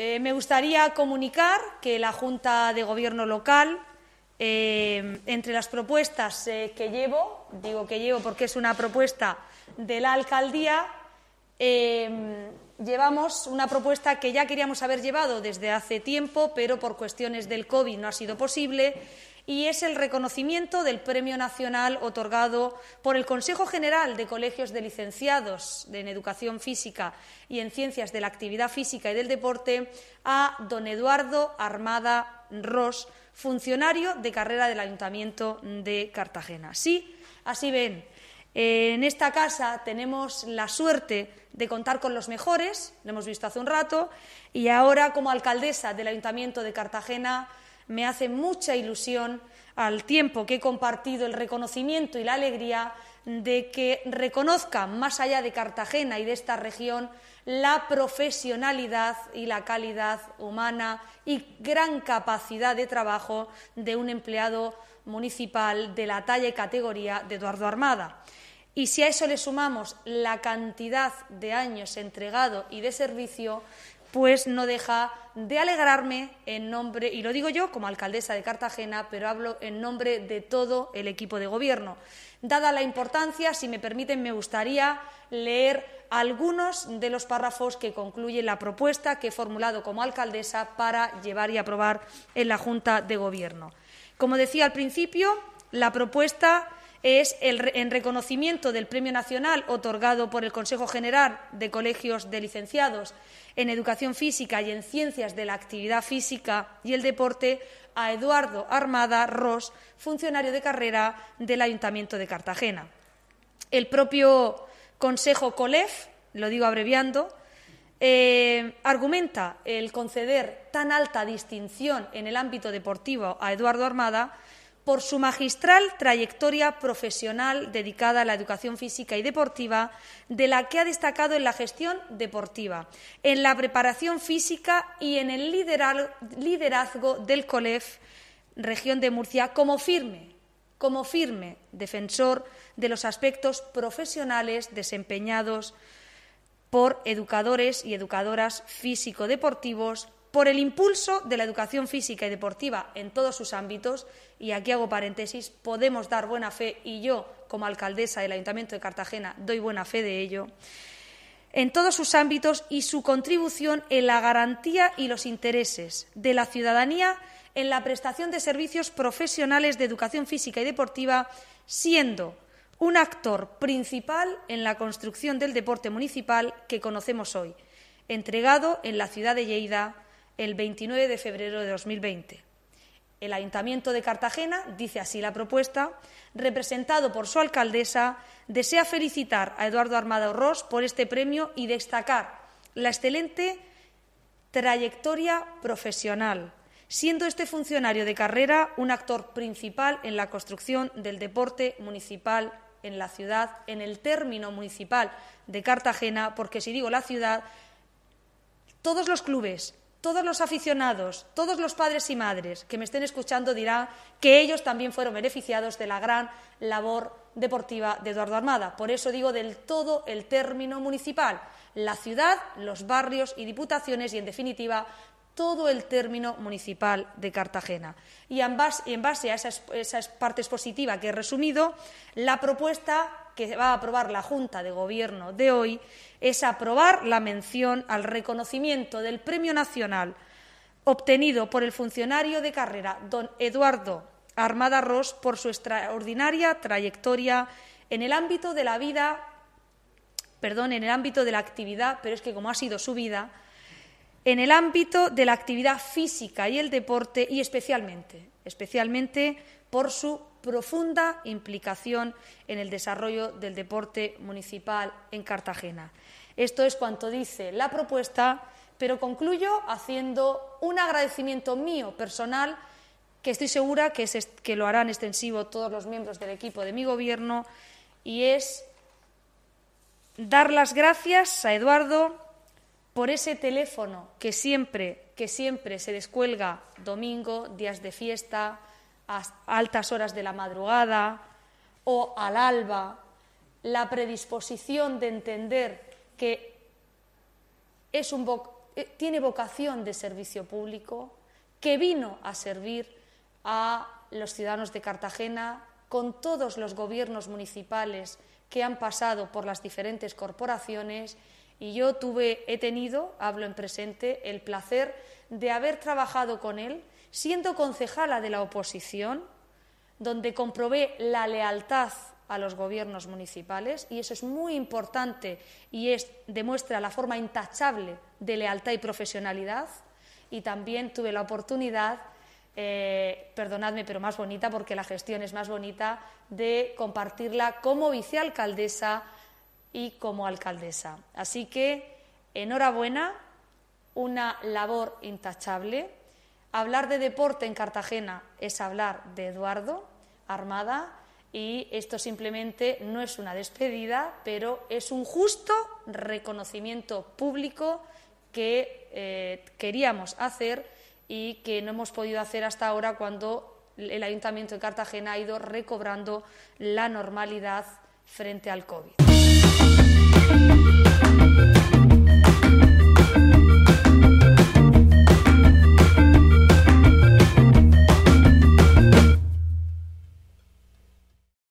Eh, me gustaría comunicar que la Junta de Gobierno local, eh, entre las propuestas eh, que llevo, digo que llevo porque es una propuesta de la alcaldía, llevamos una propuesta que ya queríamos haber llevado desde hace tiempo, pero por cuestiones del COVID no ha sido posible, y es el reconocimiento del Premio Nacional otorgado por el Consejo General de Colegios de Licenciados en Educación Física y en Ciencias de la Actividad Física y del Deporte a don Eduardo Armada Ros, funcionario de carrera del Ayuntamiento de Cartagena. Sí, así ven. En esta casa tenemos la suerte de contar con los mejores, lo hemos visto hace un rato, y ahora como alcaldesa del Ayuntamiento de Cartagena me hace mucha ilusión al tiempo que he compartido el reconocimiento y la alegría de que reconozca, más allá de Cartagena y de esta región, la profesionalidad y la calidad humana y gran capacidad de trabajo de un empleado municipal de la talla y categoría de Eduardo Armada. Y si a eso le sumamos la cantidad de años entregado y de servicio, pues no deja de alegrarme en nombre, y lo digo yo como alcaldesa de Cartagena, pero hablo en nombre de todo el equipo de gobierno. Dada la importancia, si me permiten, me gustaría leer algunos de los párrafos que concluye la propuesta que he formulado como alcaldesa para llevar y aprobar en la Junta de Gobierno. Como decía al principio, la propuesta es el, en reconocimiento del Premio Nacional otorgado por el Consejo General de Colegios de Licenciados en Educación Física y en Ciencias de la Actividad Física y el Deporte a Eduardo Armada Ross, funcionario de carrera del Ayuntamiento de Cartagena. El propio Consejo COLEF, lo digo abreviando, eh, argumenta el conceder tan alta distinción en el ámbito deportivo a Eduardo Armada por su magistral trayectoria profesional dedicada a la educación física y deportiva, de la que ha destacado en la gestión deportiva, en la preparación física y en el liderazgo del COLEF, región de Murcia, como firme, como firme defensor de los aspectos profesionales desempeñados por educadores y educadoras físico-deportivos por el impulso de la educación física y deportiva en todos sus ámbitos, y aquí hago paréntesis, podemos dar buena fe, y yo, como alcaldesa del Ayuntamiento de Cartagena, doy buena fe de ello, en todos sus ámbitos y su contribución en la garantía y los intereses de la ciudadanía en la prestación de servicios profesionales de educación física y deportiva, siendo un actor principal en la construcción del deporte municipal que conocemos hoy, entregado en la ciudad de Lleida el 29 de febrero de 2020. El Ayuntamiento de Cartagena, dice así la propuesta, representado por su alcaldesa, desea felicitar a Eduardo Armado Ross por este premio y destacar la excelente trayectoria profesional, siendo este funcionario de carrera un actor principal en la construcción del deporte municipal en la ciudad, en el término municipal de Cartagena, porque si digo la ciudad, todos los clubes todos los aficionados, todos los padres y madres que me estén escuchando dirán que ellos también fueron beneficiados de la gran labor deportiva de Eduardo Armada. Por eso digo del todo el término municipal, la ciudad, los barrios y diputaciones y, en definitiva, todo el término municipal de Cartagena. Y en base, a esa, esa parte expositiva que he resumido, la propuesta que va a aprobar la Junta de Gobierno de hoy es aprobar la mención al reconocimiento del Premio Nacional obtenido por el funcionario de carrera don Eduardo Armada Ross por su extraordinaria trayectoria en el ámbito de la vida, perdón, en el ámbito de la actividad, pero es que como ha sido su vida, en el ámbito de la actividad física y el deporte y especialmente, especialmente por su profunda implicación en el desarrollo del deporte municipal en Cartagena. Esto es cuanto dice la propuesta, pero concluyo haciendo un agradecimiento mío personal que estoy segura que, que lo harán extensivo todos los miembros del equipo de mi gobierno y es dar las gracias a Eduardo por ese teléfono que siempre que siempre se descuelga domingo, días de fiesta, a altas horas de la madrugada o al alba, la predisposición de entender que es un eh, tiene vocación de servicio público, que vino a servir a los ciudadanos de Cartagena con todos los gobiernos municipales que han pasado por las diferentes corporaciones y yo tuve, he tenido, hablo en presente, el placer de haber trabajado con él siendo concejala de la oposición, donde comprobé la lealtad a los gobiernos municipales y eso es muy importante y demuestra la forma intachable de lealtad y profesionalidad. Y también tuve la oportunidad, eh, perdonadme, pero más bonita porque la gestión es más bonita, de compartirla como vicealcaldesa y como alcaldesa. Así que enhorabuena, una labor intachable Hablar de deporte en Cartagena es hablar de Eduardo Armada y esto simplemente no es una despedida, pero es un justo reconocimiento público que eh, queríamos hacer y que no hemos podido hacer hasta ahora cuando el Ayuntamiento de Cartagena ha ido recobrando la normalidad frente al COVID.